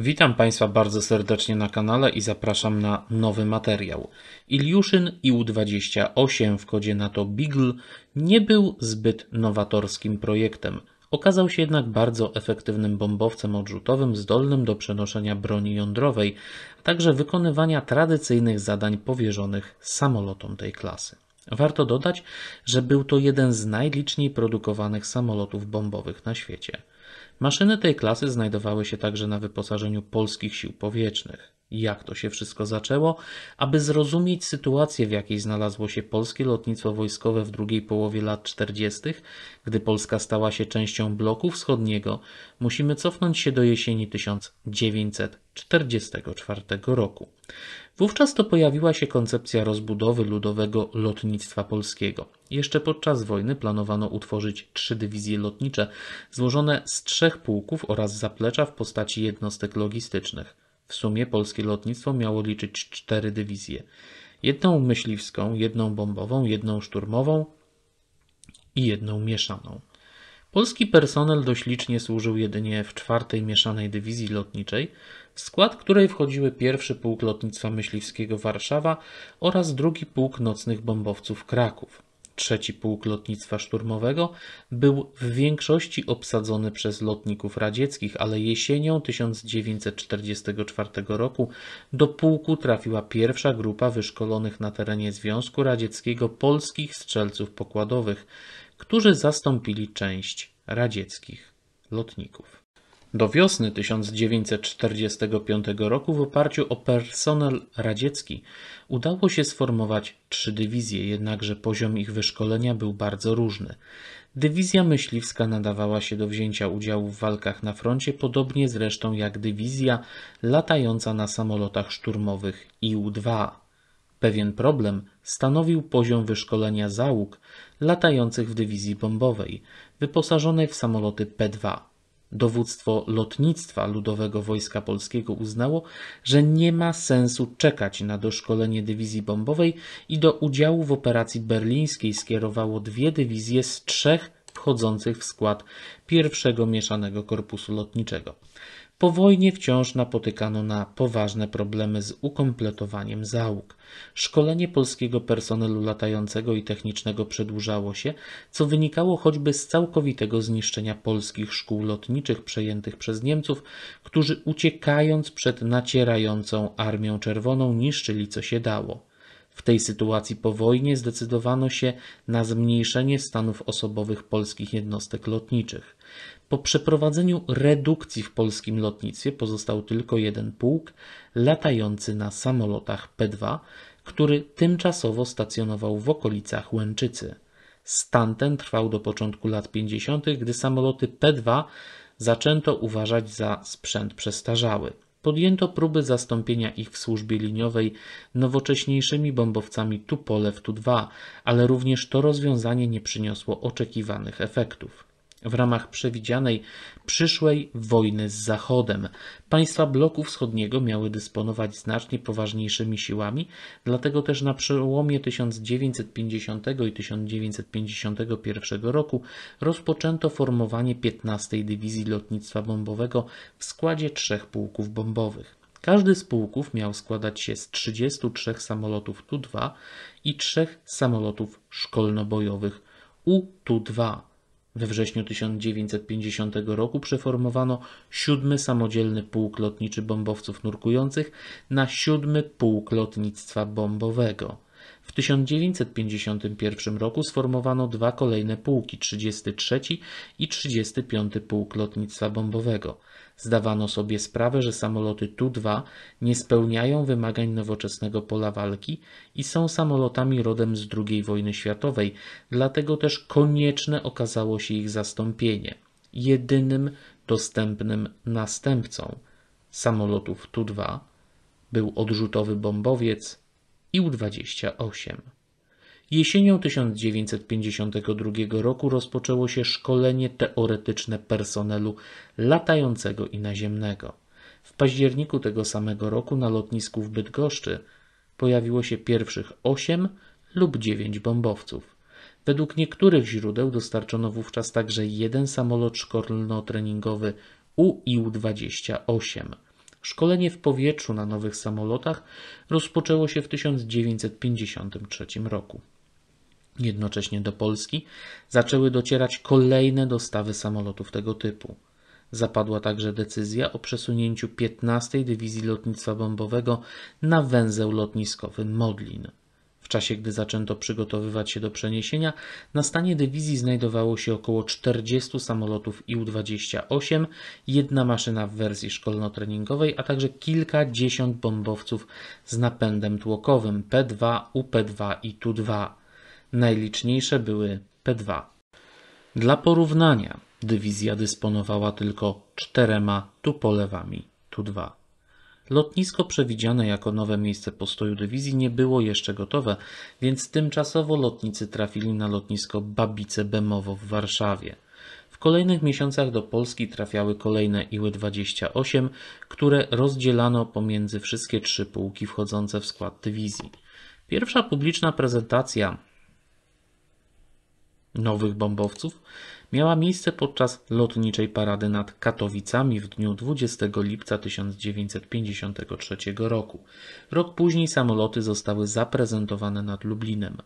Witam Państwa bardzo serdecznie na kanale i zapraszam na nowy materiał. Iliuszyn IU-28 w kodzie NATO Beagle nie był zbyt nowatorskim projektem. Okazał się jednak bardzo efektywnym bombowcem odrzutowym zdolnym do przenoszenia broni jądrowej, a także wykonywania tradycyjnych zadań powierzonych samolotom tej klasy. Warto dodać, że był to jeden z najliczniej produkowanych samolotów bombowych na świecie. Maszyny tej klasy znajdowały się także na wyposażeniu polskich sił powietrznych jak to się wszystko zaczęło, aby zrozumieć sytuację, w jakiej znalazło się polskie lotnictwo wojskowe w drugiej połowie lat 40., gdy Polska stała się częścią bloku wschodniego, musimy cofnąć się do jesieni 1944 roku. Wówczas to pojawiła się koncepcja rozbudowy ludowego lotnictwa polskiego. Jeszcze podczas wojny planowano utworzyć trzy dywizje lotnicze, złożone z trzech pułków oraz zaplecza w postaci jednostek logistycznych. W sumie polskie lotnictwo miało liczyć cztery dywizje. Jedną myśliwską, jedną bombową, jedną szturmową i jedną mieszaną. Polski personel dość licznie służył jedynie w czwartej mieszanej dywizji lotniczej, w skład której wchodziły pierwszy pułk lotnictwa myśliwskiego Warszawa oraz drugi pułk nocnych bombowców Kraków. III Pułk Lotnictwa Szturmowego był w większości obsadzony przez lotników radzieckich, ale jesienią 1944 roku do pułku trafiła pierwsza grupa wyszkolonych na terenie Związku Radzieckiego polskich strzelców pokładowych, którzy zastąpili część radzieckich lotników. Do wiosny 1945 roku w oparciu o personel radziecki udało się sformować trzy dywizje, jednakże poziom ich wyszkolenia był bardzo różny. Dywizja myśliwska nadawała się do wzięcia udziału w walkach na froncie, podobnie zresztą jak dywizja latająca na samolotach szturmowych IU-2. Pewien problem stanowił poziom wyszkolenia załóg latających w dywizji bombowej, wyposażonej w samoloty P-2. Dowództwo Lotnictwa Ludowego Wojska Polskiego uznało, że nie ma sensu czekać na doszkolenie dywizji bombowej i do udziału w operacji berlińskiej skierowało dwie dywizje z trzech wchodzących w skład pierwszego mieszanego korpusu lotniczego. Po wojnie wciąż napotykano na poważne problemy z ukompletowaniem załóg. Szkolenie polskiego personelu latającego i technicznego przedłużało się, co wynikało choćby z całkowitego zniszczenia polskich szkół lotniczych przejętych przez Niemców, którzy uciekając przed nacierającą Armią Czerwoną niszczyli co się dało. W tej sytuacji po wojnie zdecydowano się na zmniejszenie stanów osobowych polskich jednostek lotniczych. Po przeprowadzeniu redukcji w polskim lotnictwie pozostał tylko jeden pułk latający na samolotach P2, który tymczasowo stacjonował w okolicach Łęczycy. Stan ten trwał do początku lat 50., gdy samoloty P2 zaczęto uważać za sprzęt przestarzały. Podjęto próby zastąpienia ich w służbie liniowej nowocześniejszymi bombowcami Tupolew Tu-2, ale również to rozwiązanie nie przyniosło oczekiwanych efektów w ramach przewidzianej przyszłej wojny z Zachodem. Państwa bloku wschodniego miały dysponować znacznie poważniejszymi siłami, dlatego też na przełomie 1950 i 1951 roku rozpoczęto formowanie 15 Dywizji Lotnictwa Bombowego w składzie trzech pułków bombowych. Każdy z pułków miał składać się z 33 samolotów Tu-2 i trzech samolotów szkolnobojowych U-Tu-2. We wrześniu 1950 roku przeformowano siódmy samodzielny pułk lotniczy bombowców nurkujących na siódmy pułk lotnictwa bombowego. W 1951 roku sformowano dwa kolejne pułki 33 i 35 Pułk Lotnictwa Bombowego. Zdawano sobie sprawę, że samoloty Tu-2 nie spełniają wymagań nowoczesnego pola walki i są samolotami rodem z II wojny światowej, dlatego też konieczne okazało się ich zastąpienie jedynym dostępnym następcą samolotów Tu-2 był odrzutowy bombowiec i U-28. Jesienią 1952 roku rozpoczęło się szkolenie teoretyczne personelu latającego i naziemnego. W październiku tego samego roku na lotnisku w Bydgoszczy pojawiło się pierwszych 8 lub 9 bombowców. Według niektórych źródeł dostarczono wówczas także jeden samolot szkolno-treningowy U-28. Szkolenie w powietrzu na nowych samolotach rozpoczęło się w 1953 roku. Jednocześnie do Polski zaczęły docierać kolejne dostawy samolotów tego typu. Zapadła także decyzja o przesunięciu 15 Dywizji Lotnictwa Bombowego na węzeł lotniskowy Modlin. W czasie, gdy zaczęto przygotowywać się do przeniesienia, na stanie dywizji znajdowało się około 40 samolotów IU-28, jedna maszyna w wersji szkolno-treningowej, a także kilkadziesiąt bombowców z napędem tłokowym P-2, UP-2 i Tu-2. Najliczniejsze były P-2. Dla porównania, dywizja dysponowała tylko czterema Tupolewami Tu-2. Lotnisko przewidziane jako nowe miejsce postoju dywizji nie było jeszcze gotowe, więc tymczasowo lotnicy trafili na lotnisko Babice Bemowo w Warszawie. W kolejnych miesiącach do Polski trafiały kolejne Iły-28, które rozdzielano pomiędzy wszystkie trzy pułki wchodzące w skład dywizji. Pierwsza publiczna prezentacja nowych bombowców miała miejsce podczas lotniczej parady nad Katowicami w dniu 20 lipca 1953 roku. Rok później samoloty zostały zaprezentowane nad Lublinem.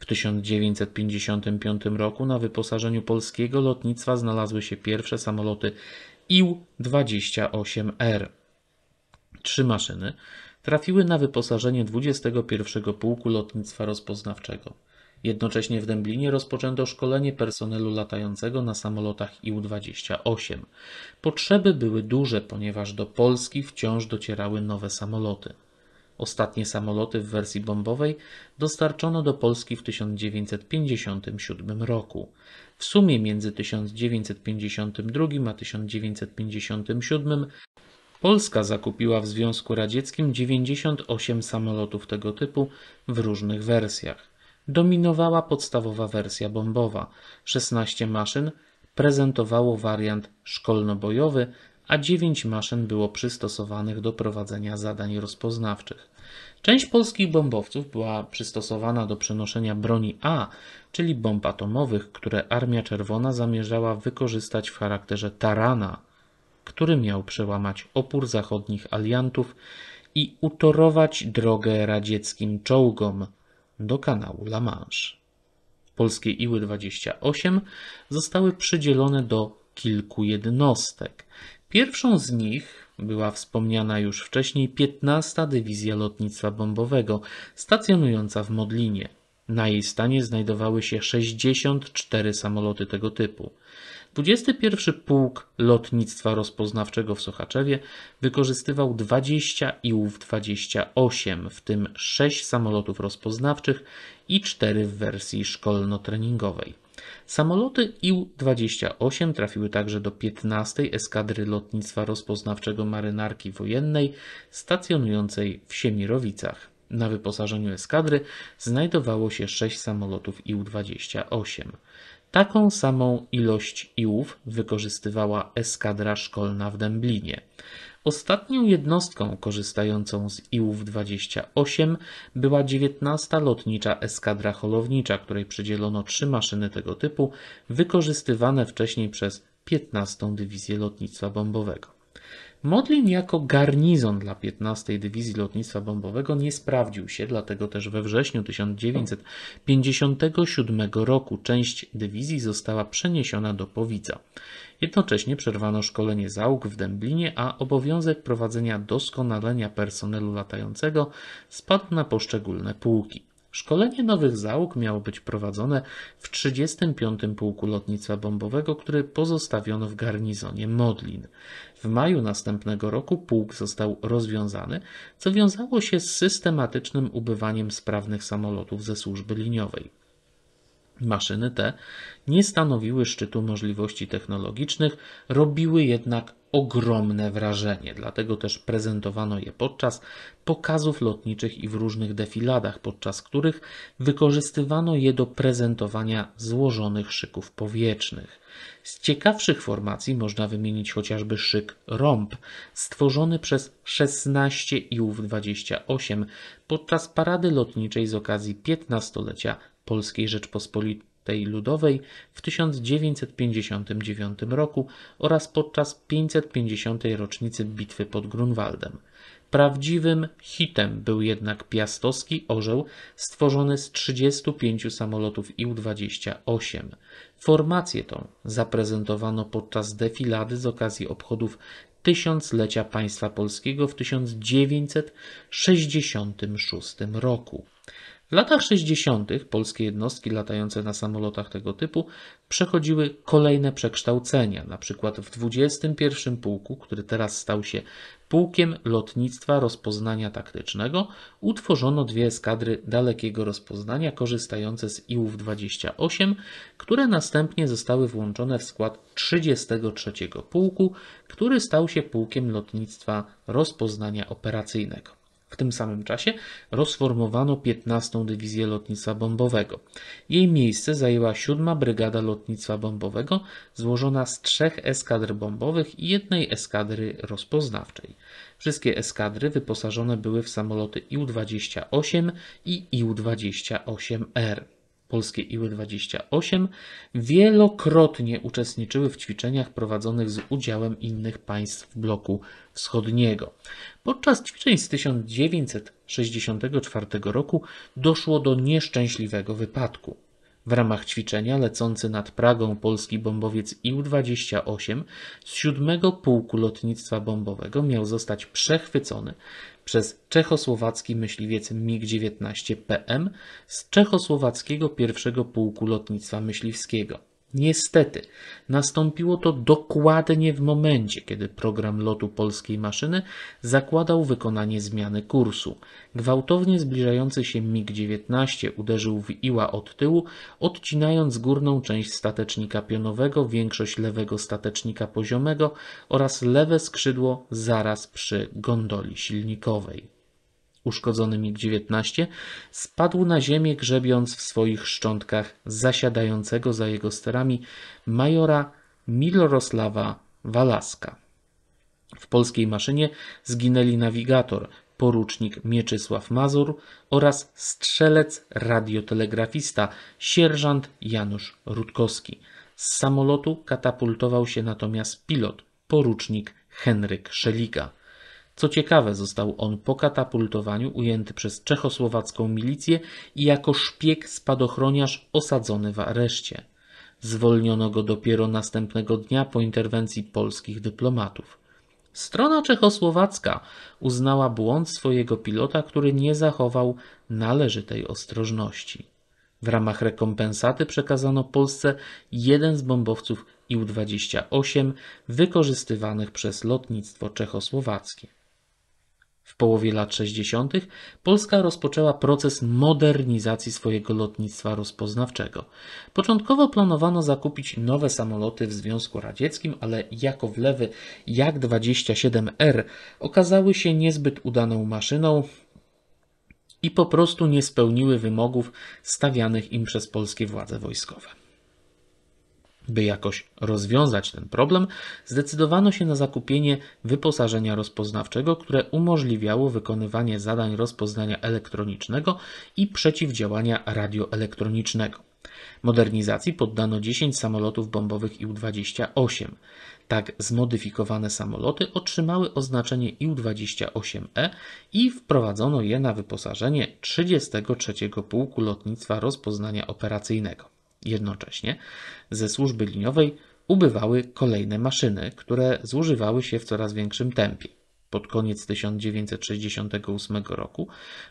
W 1955 roku na wyposażeniu polskiego lotnictwa znalazły się pierwsze samoloty IL-28R. Er. Trzy maszyny trafiły na wyposażenie 21 Pułku Lotnictwa Rozpoznawczego. Jednocześnie w Dęblinie rozpoczęto szkolenie personelu latającego na samolotach IU-28. Potrzeby były duże, ponieważ do Polski wciąż docierały nowe samoloty. Ostatnie samoloty w wersji bombowej dostarczono do Polski w 1957 roku. W sumie między 1952 a 1957 Polska zakupiła w Związku Radzieckim 98 samolotów tego typu w różnych wersjach dominowała podstawowa wersja bombowa. 16 maszyn prezentowało wariant szkolno-bojowy, a 9 maszyn było przystosowanych do prowadzenia zadań rozpoznawczych. Część polskich bombowców była przystosowana do przenoszenia broni A, czyli bomb atomowych, które Armia Czerwona zamierzała wykorzystać w charakterze tarana, który miał przełamać opór zachodnich aliantów i utorować drogę radzieckim czołgom do kanału La Manche. Polskie Iły 28 zostały przydzielone do kilku jednostek. Pierwszą z nich była wspomniana już wcześniej 15 Dywizja Lotnictwa Bombowego, stacjonująca w Modlinie. Na jej stanie znajdowały się 64 samoloty tego typu. 21 Pułk Lotnictwa Rozpoznawczego w Sochaczewie wykorzystywał 20 IU-28, w tym 6 samolotów rozpoznawczych i 4 w wersji szkolno-treningowej. Samoloty IU-28 trafiły także do 15 Eskadry Lotnictwa Rozpoznawczego Marynarki Wojennej stacjonującej w Siemirowicach. Na wyposażeniu eskadry znajdowało się 6 samolotów IU-28. Taką samą ilość iłów wykorzystywała eskadra szkolna w Dęblinie. Ostatnią jednostką korzystającą z iłów 28 była 19 lotnicza eskadra holownicza, której przydzielono trzy maszyny tego typu, wykorzystywane wcześniej przez 15 Dywizję Lotnictwa Bombowego. Modlin jako garnizon dla 15 Dywizji Lotnictwa Bombowego nie sprawdził się, dlatego też we wrześniu 1957 roku część dywizji została przeniesiona do Powica. Jednocześnie przerwano szkolenie załóg w Dęblinie, a obowiązek prowadzenia doskonalenia personelu latającego spadł na poszczególne pułki. Szkolenie nowych załóg miało być prowadzone w 35. Pułku Lotnictwa Bombowego, który pozostawiono w garnizonie Modlin. W maju następnego roku pułk został rozwiązany, co wiązało się z systematycznym ubywaniem sprawnych samolotów ze służby liniowej. Maszyny te nie stanowiły szczytu możliwości technologicznych, robiły jednak ogromne wrażenie, dlatego też prezentowano je podczas pokazów lotniczych i w różnych defiladach, podczas których wykorzystywano je do prezentowania złożonych szyków powietrznych. Z ciekawszych formacji można wymienić chociażby szyk ROMP, stworzony przez 16 IU-28 podczas parady lotniczej z okazji 15-lecia Polskiej Rzeczpospolitej Ludowej w 1959 roku oraz podczas 550. rocznicy bitwy pod Grunwaldem. Prawdziwym hitem był jednak piastowski orzeł stworzony z 35 samolotów IU-28. Formację tą zaprezentowano podczas defilady z okazji obchodów tysiąclecia państwa polskiego w 1966 roku. W latach 60. polskie jednostki latające na samolotach tego typu przechodziły kolejne przekształcenia, Na przykład w 21 Pułku, który teraz stał się Pułkiem Lotnictwa Rozpoznania Taktycznego, utworzono dwie eskadry dalekiego rozpoznania korzystające z IU-28, które następnie zostały włączone w skład 33 Pułku, który stał się Pułkiem Lotnictwa Rozpoznania Operacyjnego. W tym samym czasie rozformowano 15. Dywizję Lotnictwa Bombowego. Jej miejsce zajęła 7. Brygada Lotnictwa Bombowego, złożona z trzech eskadr bombowych i jednej eskadry rozpoznawczej. Wszystkie eskadry wyposażone były w samoloty IU-28 i IU-28R polskie Iły-28 wielokrotnie uczestniczyły w ćwiczeniach prowadzonych z udziałem innych państw bloku wschodniego. Podczas ćwiczeń z 1964 roku doszło do nieszczęśliwego wypadku. W ramach ćwiczenia lecący nad Pragą polski bombowiec IU-28 z 7 pułku lotnictwa bombowego miał zostać przechwycony przez czechosłowacki myśliwiec MiG-19 PM z czechosłowackiego pierwszego pułku lotnictwa myśliwskiego. Niestety, nastąpiło to dokładnie w momencie, kiedy program lotu polskiej maszyny zakładał wykonanie zmiany kursu. Gwałtownie zbliżający się MiG-19 uderzył w iła od tyłu, odcinając górną część statecznika pionowego, większość lewego statecznika poziomego oraz lewe skrzydło zaraz przy gondoli silnikowej uszkodzony MiG-19, spadł na ziemię, grzebiąc w swoich szczątkach zasiadającego za jego sterami majora Milorosława Walaska. W polskiej maszynie zginęli nawigator, porucznik Mieczysław Mazur oraz strzelec radiotelegrafista sierżant Janusz Rutkowski. Z samolotu katapultował się natomiast pilot, porucznik Henryk Szeliga. Co ciekawe, został on po katapultowaniu ujęty przez czechosłowacką milicję i jako szpieg spadochroniarz osadzony w areszcie. Zwolniono go dopiero następnego dnia po interwencji polskich dyplomatów. Strona czechosłowacka uznała błąd swojego pilota, który nie zachował należytej ostrożności. W ramach rekompensaty przekazano Polsce jeden z bombowców IU-28 wykorzystywanych przez lotnictwo czechosłowackie połowie lat 60. Polska rozpoczęła proces modernizacji swojego lotnictwa rozpoznawczego. Początkowo planowano zakupić nowe samoloty w Związku Radzieckim, ale jako wlewy Jak-27R okazały się niezbyt udaną maszyną, i po prostu nie spełniły wymogów stawianych im przez polskie władze wojskowe. By jakoś rozwiązać ten problem, zdecydowano się na zakupienie wyposażenia rozpoznawczego, które umożliwiało wykonywanie zadań rozpoznania elektronicznego i przeciwdziałania radioelektronicznego. Modernizacji poddano 10 samolotów bombowych IU-28. Tak zmodyfikowane samoloty otrzymały oznaczenie IU-28E i wprowadzono je na wyposażenie 33 Pułku Lotnictwa Rozpoznania Operacyjnego. Jednocześnie ze służby liniowej ubywały kolejne maszyny, które zużywały się w coraz większym tempie. Pod koniec 1968 roku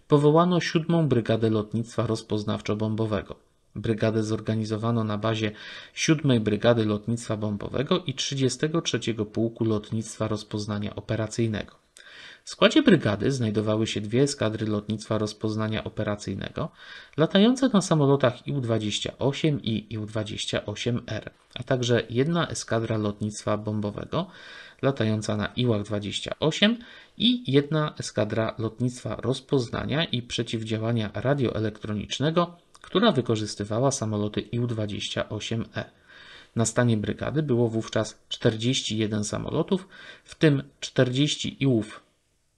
powołano siódmą Brygadę Lotnictwa Rozpoznawczo-Bombowego. Brygadę zorganizowano na bazie 7 Brygady Lotnictwa Bombowego i 33 Pułku Lotnictwa Rozpoznania Operacyjnego. W składzie brygady znajdowały się dwie eskadry lotnictwa rozpoznania operacyjnego, latające na samolotach IU-28 i IU-28R, a także jedna eskadra lotnictwa bombowego latająca na Iłach-28 i jedna eskadra lotnictwa rozpoznania i przeciwdziałania radioelektronicznego, która wykorzystywała samoloty IU-28E. Na stanie brygady było wówczas 41 samolotów, w tym 40 IUów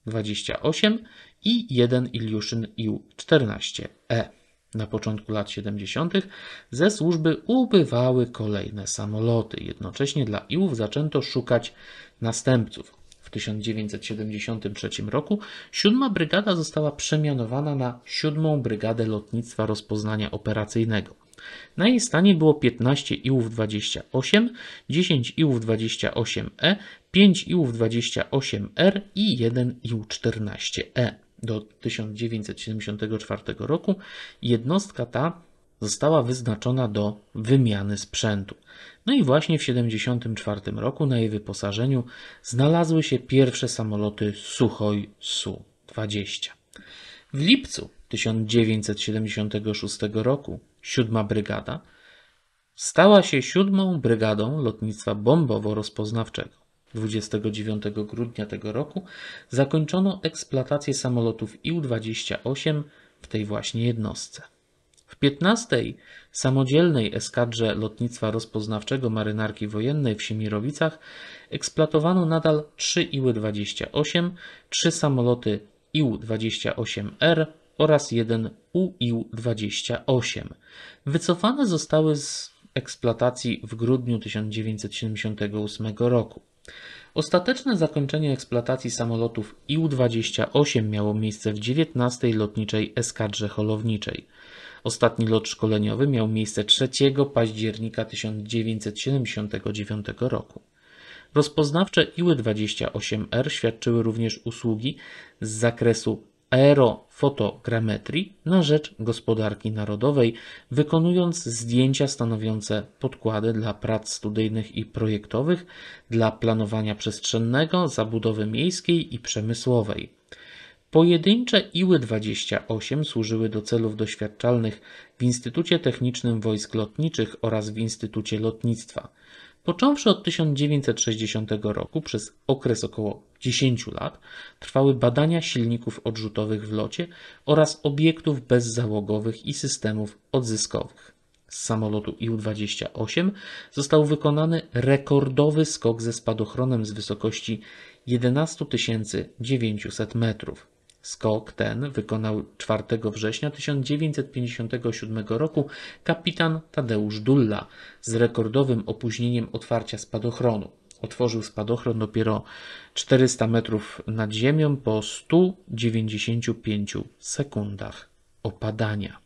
28 i 1 Iliuszyn Ił-14E. E. Na początku lat 70. ze służby ubywały kolejne samoloty. Jednocześnie dla Iłów zaczęto szukać następców. W 1973 roku 7 Brygada została przemianowana na 7 Brygadę Lotnictwa Rozpoznania Operacyjnego. Na jej stanie było 15 iłów 28, 10 iłów 28e, 5 iłów 28r er i 1 ił 14e. E. Do 1974 roku jednostka ta została wyznaczona do wymiany sprzętu. No i właśnie w 1974 roku na jej wyposażeniu znalazły się pierwsze samoloty Suchoj Su-20. W lipcu 1976 roku siódma brygada, stała się siódmą brygadą lotnictwa bombowo-rozpoznawczego. 29 grudnia tego roku zakończono eksploatację samolotów IU-28 w tej właśnie jednostce. W 15 samodzielnej eskadrze lotnictwa rozpoznawczego marynarki wojennej w Siemirowicach eksploatowano nadal 3 IU-28, 3 samoloty IU-28R, oraz jeden UIL-28. Wycofane zostały z eksploatacji w grudniu 1978 roku. Ostateczne zakończenie eksploatacji samolotów IU-28 miało miejsce w 19 Lotniczej Eskadrze Holowniczej. Ostatni lot szkoleniowy miał miejsce 3 października 1979 roku. Rozpoznawcze iu 28 r świadczyły również usługi z zakresu aerofotogrametrii na rzecz gospodarki narodowej, wykonując zdjęcia stanowiące podkłady dla prac studyjnych i projektowych, dla planowania przestrzennego, zabudowy miejskiej i przemysłowej. Pojedyncze Iły-28 służyły do celów doświadczalnych w Instytucie Technicznym Wojsk Lotniczych oraz w Instytucie Lotnictwa. Począwszy od 1960 roku przez okres około 10 lat trwały badania silników odrzutowych w locie oraz obiektów bezzałogowych i systemów odzyskowych. Z samolotu IU-28 został wykonany rekordowy skok ze spadochronem z wysokości 11 900 metrów. Skok ten wykonał 4 września 1957 roku kapitan Tadeusz Dulla z rekordowym opóźnieniem otwarcia spadochronu otworzył spadochron dopiero 400 metrów nad ziemią po 195 sekundach opadania.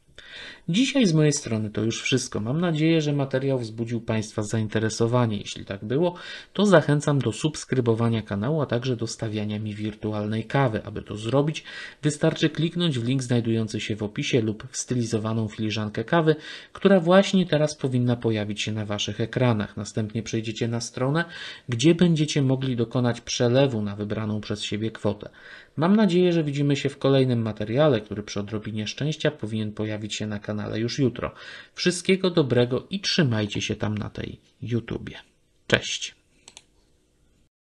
Dzisiaj z mojej strony to już wszystko. Mam nadzieję, że materiał wzbudził Państwa zainteresowanie. Jeśli tak było, to zachęcam do subskrybowania kanału, a także do stawiania mi wirtualnej kawy. Aby to zrobić, wystarczy kliknąć w link znajdujący się w opisie lub w stylizowaną filiżankę kawy, która właśnie teraz powinna pojawić się na Waszych ekranach. Następnie przejdziecie na stronę, gdzie będziecie mogli dokonać przelewu na wybraną przez siebie kwotę. Mam nadzieję, że widzimy się w kolejnym materiale, który przy odrobinie szczęścia powinien pojawić się na kanale kanale już jutro. Wszystkiego dobrego i trzymajcie się tam na tej YouTubie. Cześć!